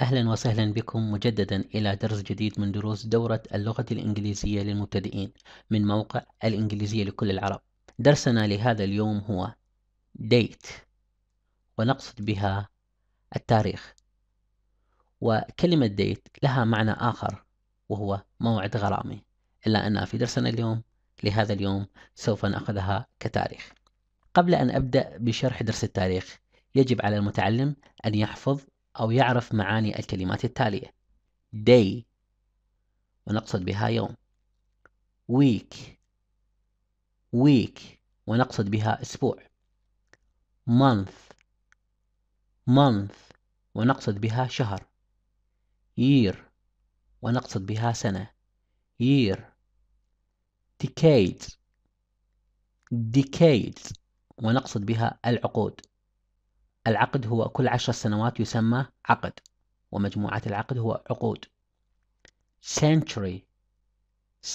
أهلا وسهلا بكم مجددا إلى درس جديد من دروس دورة اللغة الإنجليزية للمبتدئين من موقع الإنجليزية لكل العرب درسنا لهذا اليوم هو date ونقصد بها التاريخ وكلمة date لها معنى آخر وهو موعد غرامي إلا أن في درسنا اليوم لهذا اليوم سوف نأخذها كتاريخ قبل أن أبدأ بشرح درس التاريخ يجب على المتعلم أن يحفظ أو يعرف معاني الكلمات التالية day ونقصد بها يوم week week ونقصد بها أسبوع month month ونقصد بها شهر year ونقصد بها سنة year decades decades ونقصد بها العقود العقد هو كل عشر سنوات يسمى عقد ومجموعة العقد هو عقود century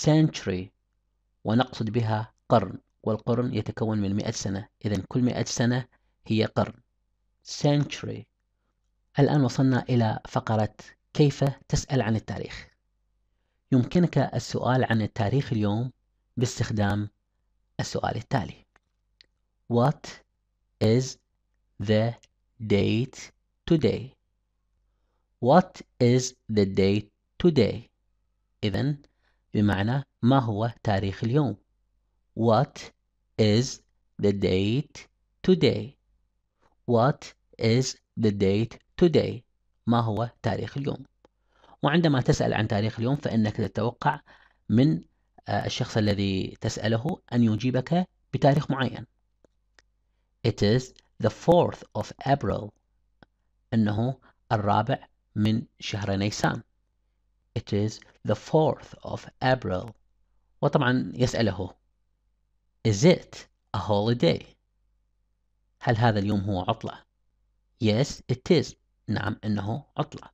century ونقصد بها قرن والقرن يتكون من مئة سنة إذا كل مئة سنة هي قرن century الآن وصلنا إلى فقرة كيف تسأل عن التاريخ يمكنك السؤال عن التاريخ اليوم باستخدام السؤال التالي What is the date today What is the date today إذا بمعنى ما هو تاريخ اليوم What is the date today What is the date today ما هو تاريخ اليوم وعندما تسأل عن تاريخ اليوم فإنك تتوقع من آه، الشخص الذي تسأله أن يجيبك بتاريخ معين It is the 4th of April إنه الرابع من شهر نيسان It is the 4th of April وطبعا يسأله Is it a holiday? هل هذا اليوم هو عطلة؟ Yes, it is. نعم إنه عطلة.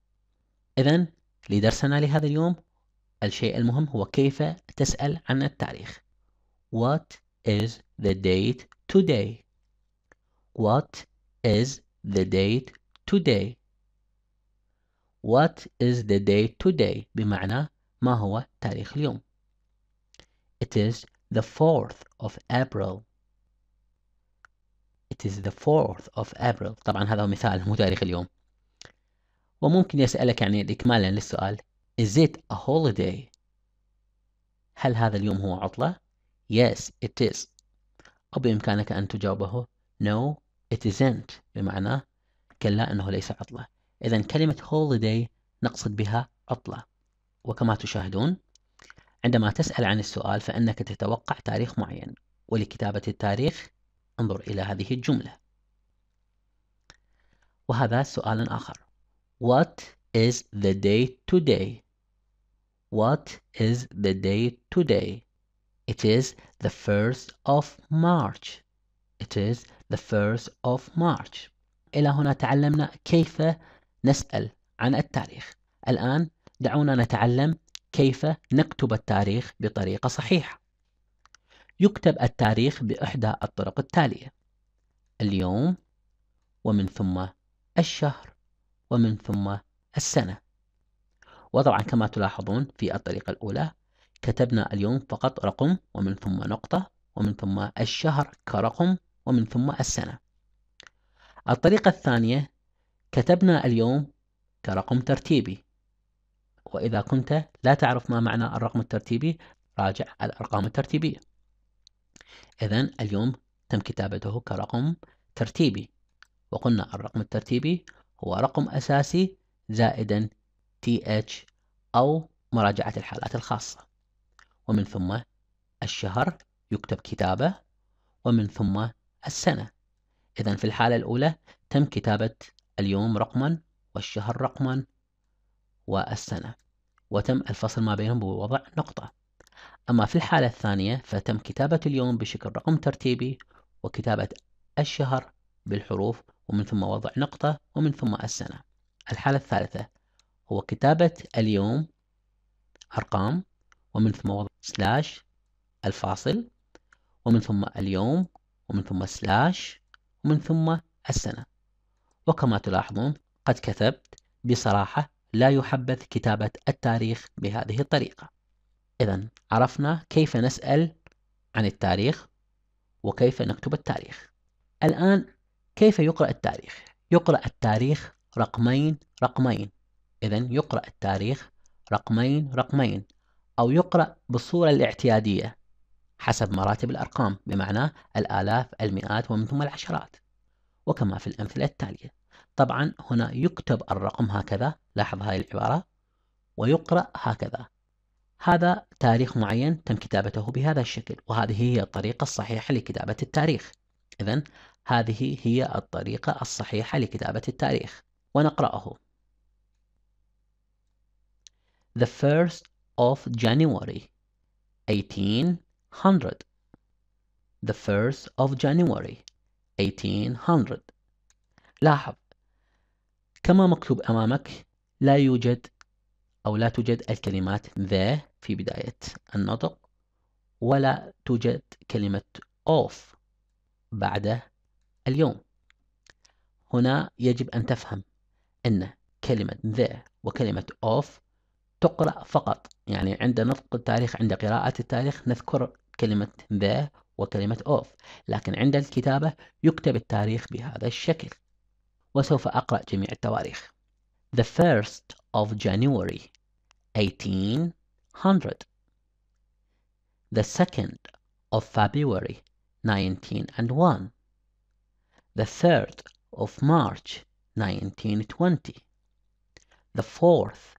إذا لدرسنا لهذا اليوم الشيء المهم هو كيف تسأل عن التاريخ. What is the date today? What is the date today? What is the date today? بمعنى ما هو تاريخ اليوم. It is the 4th of April. It is the 4th of April. طبعا هذا مثال مو تاريخ اليوم. وممكن يسألك يعني إكمالا للسؤال Is it a holiday? هل هذا اليوم هو عطلة؟ Yes, it is. أو بإمكانك أن تجاوبه No, it isn't بمعنى كلا أنه ليس عطلة إذا كلمة holiday نقصد بها عطلة وكما تشاهدون عندما تسأل عن السؤال فإنك تتوقع تاريخ معين ولكتابة التاريخ انظر إلى هذه الجملة وهذا سؤال آخر What is the day today? What is the day today? It is the first of March. It is the first of March إلى هنا تعلمنا كيف نسأل عن التاريخ الآن دعونا نتعلم كيف نكتب التاريخ بطريقة صحيحة يكتب التاريخ بإحدى الطرق التالية اليوم ومن ثم الشهر ومن ثم السنة وطبعا كما تلاحظون في الطريقة الأولى كتبنا اليوم فقط رقم ومن ثم نقطة ومن ثم الشهر كرقم ومن ثم السنة الطريقة الثانية كتبنا اليوم كرقم ترتيبي وإذا كنت لا تعرف ما معنى الرقم الترتيبي راجع الأرقام الترتيبية إذا اليوم تم كتابته كرقم ترتيبي وقلنا الرقم الترتيبي هو رقم أساسي زائدا TH أو مراجعة الحالات الخاصة ومن ثم الشهر يكتب كتابة ومن ثم السنة إذا في الحالة الأولى تم كتابة اليوم رقما والشهر رقما والسنة وتم الفصل ما بينهم بوضع نقطة أما في الحالة الثانية فتم كتابة اليوم بشكل رقم ترتيبي وكتابة الشهر بالحروف ومن ثم وضع نقطة ومن ثم السنة الحالة الثالثة هو كتابة اليوم أرقام ومن ثم وضع سلاش الفاصل ومن ثم اليوم ومن ثم سلاش ومن ثم السنة وكما تلاحظون قد كتبت بصراحة لا يحبذ كتابة التاريخ بهذه الطريقة إذا عرفنا كيف نسأل عن التاريخ وكيف نكتب التاريخ الآن كيف يقرأ التاريخ؟ يقرأ التاريخ رقمين رقمين إذا يقرأ التاريخ رقمين رقمين أو يقرأ بالصورة الاعتيادية حسب مراتب الأرقام بمعنى الآلاف المئات ومن ثم العشرات وكما في الأمثلة التالية طبعا هنا يكتب الرقم هكذا لاحظ هذه العبارة ويقرأ هكذا هذا تاريخ معين تم كتابته بهذا الشكل وهذه هي الطريقة الصحيحة لكتابة التاريخ إذا هذه هي الطريقة الصحيحة لكتابة التاريخ ونقرأه The first of January 18 hundred. The first of January 1800. لاحظ كما مكتوب أمامك لا يوجد أو لا توجد الكلمات the في بداية النطق ولا توجد كلمة of بعد اليوم هنا يجب أن تفهم أن كلمة the وكلمة of تقرأ فقط يعني عند نطق التاريخ عند قراءة التاريخ نذكر كلمة ذا وكلمة أوف لكن عند الكتابة يكتب التاريخ بهذا الشكل وسوف أقرأ جميع التواريخ The 1st of January 1800 The 2nd of February 1901 The 3rd of March 1920 The 4th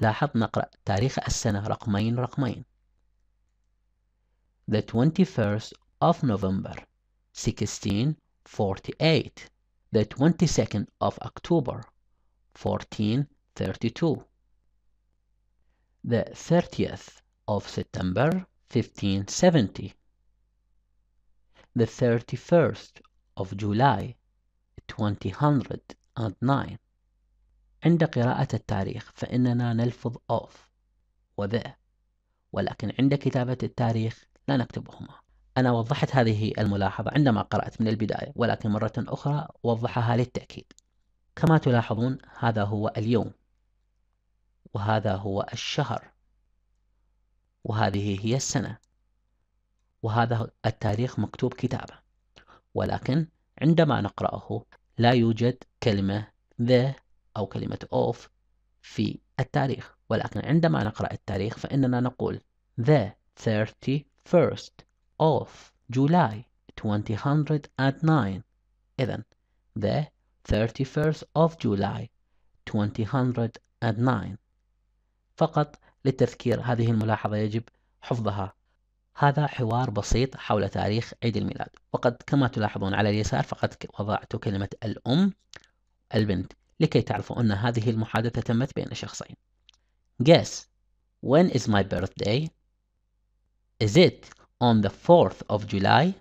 لاحظ نقرأ تاريخ السنة رقمين رقمين The 21st of November 1648 The 22nd of October 1432 The 30th of September 1570 The 31st of July 2009 عند قراءة التاريخ فإننا نلفظ of وذا ولكن عند كتابة التاريخ لا نكتبهما أنا وضحت هذه الملاحظة عندما قرأت من البداية ولكن مرة أخرى وضحها للتأكيد كما تلاحظون هذا هو اليوم وهذا هو الشهر وهذه هي السنة وهذا التاريخ مكتوب كتابة ولكن عندما نقرأه لا يوجد كلمة ذا أو كلمة of في التاريخ ولكن عندما نقرأ التاريخ فإننا نقول the 31st of July 2009 إذا the 31st of July 2009 فقط للتذكير هذه الملاحظة يجب حفظها هذا حوار بسيط حول تاريخ عيد الميلاد وقد كما تلاحظون على اليسار فقد وضعت كلمة الأم البنت لكي تعرفوا أن هذه المحادثة تمت بين شخصين. Guess when is my birthday? Is it on the 4th of July?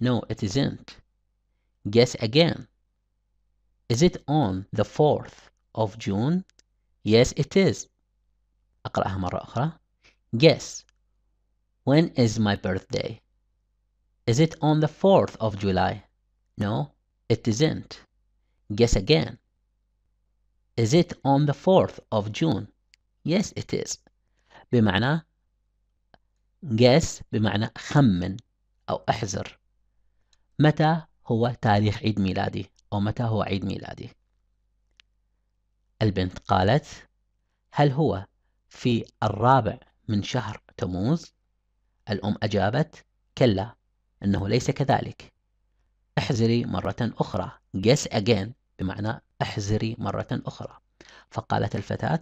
No, it isn't. Guess again. Is it on the 4th of June? Yes, it is. أقرأها مرة أخرى. Guess. When is my birthday? Is it on the 4th of July? No, it isn't. Guess again. Is it on the 4th of June? Yes, it is. بمعنى guess بمعنى خمن أو احزر متى هو تاريخ عيد ميلادي أو متى هو عيد ميلادي البنت قالت هل هو في الرابع من شهر تموز الأم أجابت كلا إنه ليس كذلك احزري مرة أخرى guess again بمعنى احزري مرة أخرى فقالت الفتاة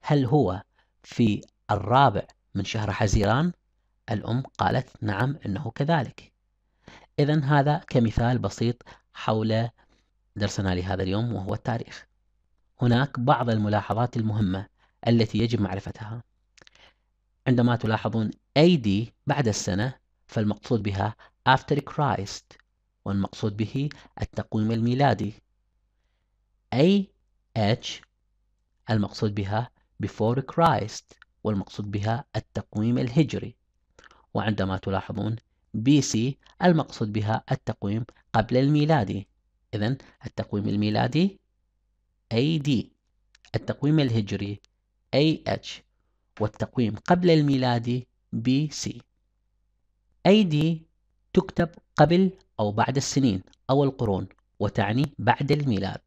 هل هو في الرابع من شهر حزيران؟ الأم قالت نعم إنه كذلك إذا هذا كمثال بسيط حول درسنا لهذا اليوم وهو التاريخ هناك بعض الملاحظات المهمة التي يجب معرفتها عندما تلاحظون AD بعد السنة فالمقصود بها after Christ والمقصود به التقويم الميلادي أي H المقصود بها before Christ والمقصود بها التقويم الهجري وعندما تلاحظون BC المقصود بها التقويم قبل الميلادي إذا التقويم الميلادي AD التقويم الهجري AH والتقويم قبل الميلادي BC AD تكتب قبل أو بعد السنين أو القرون وتعني بعد الميلاد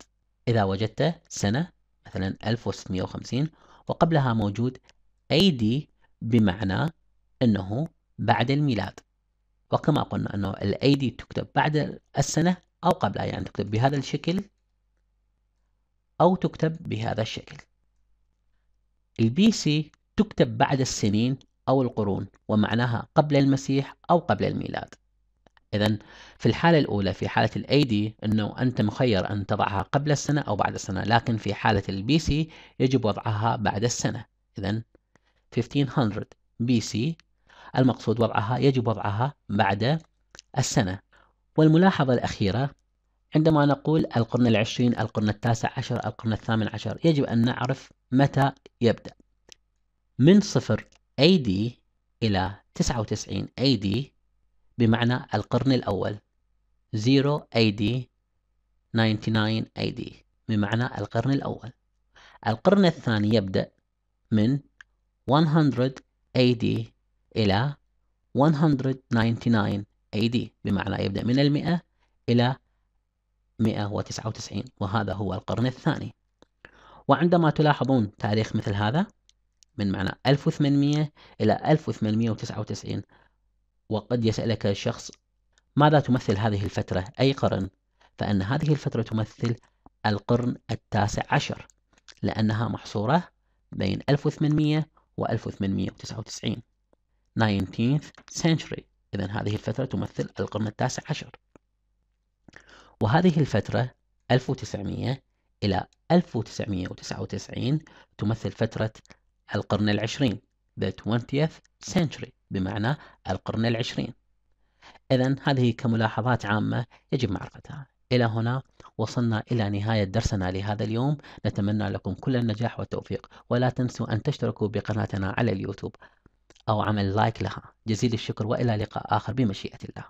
إذا وجدت سنة مثلا 1650 وقبلها موجود AD بمعنى أنه بعد الميلاد وكما قلنا أنه الأي دي تكتب بعد السنة أو قبلها يعني تكتب بهذا الشكل أو تكتب بهذا الشكل البي سي تكتب بعد السنين أو القرون ومعناها قبل المسيح أو قبل الميلاد إذا في الحالة الأولى في حالة الاي دي أنه أنت مخير أن تضعها قبل السنة أو بعد السنة لكن في حالة البي سي يجب وضعها بعد السنة إذا 1500 بي سي المقصود وضعها يجب وضعها بعد السنة والملاحظة الأخيرة عندما نقول القرن العشرين القرن التاسع عشر القرن الثامن عشر يجب أن نعرف متى يبدأ من صفر AD إلى 99 AD بمعنى القرن الأول 0 AD 99 AD بمعنى القرن الأول القرن الثاني يبدأ من 100 AD إلى 199 AD بمعنى يبدأ من المئة إلى 199 وهذا هو القرن الثاني وعندما تلاحظون تاريخ مثل هذا من معنى 1800 إلى 1899 وقد يسألك الشخص ماذا تمثل هذه الفترة أي قرن فأن هذه الفترة تمثل القرن التاسع عشر لأنها محصورة بين 1800 و 1899 19th century إذا هذه الفترة تمثل القرن التاسع عشر وهذه الفترة 1900 إلى 1999 تمثل فترة القرن العشرين the 20th century بمعنى القرن العشرين إذا هذه كملاحظات عامة يجب معرفتها إلى هنا وصلنا إلى نهاية درسنا لهذا اليوم نتمنى لكم كل النجاح والتوفيق ولا تنسوا أن تشتركوا بقناتنا على اليوتيوب أو عمل لايك لها جزيل الشكر وإلى لقاء آخر بمشيئة الله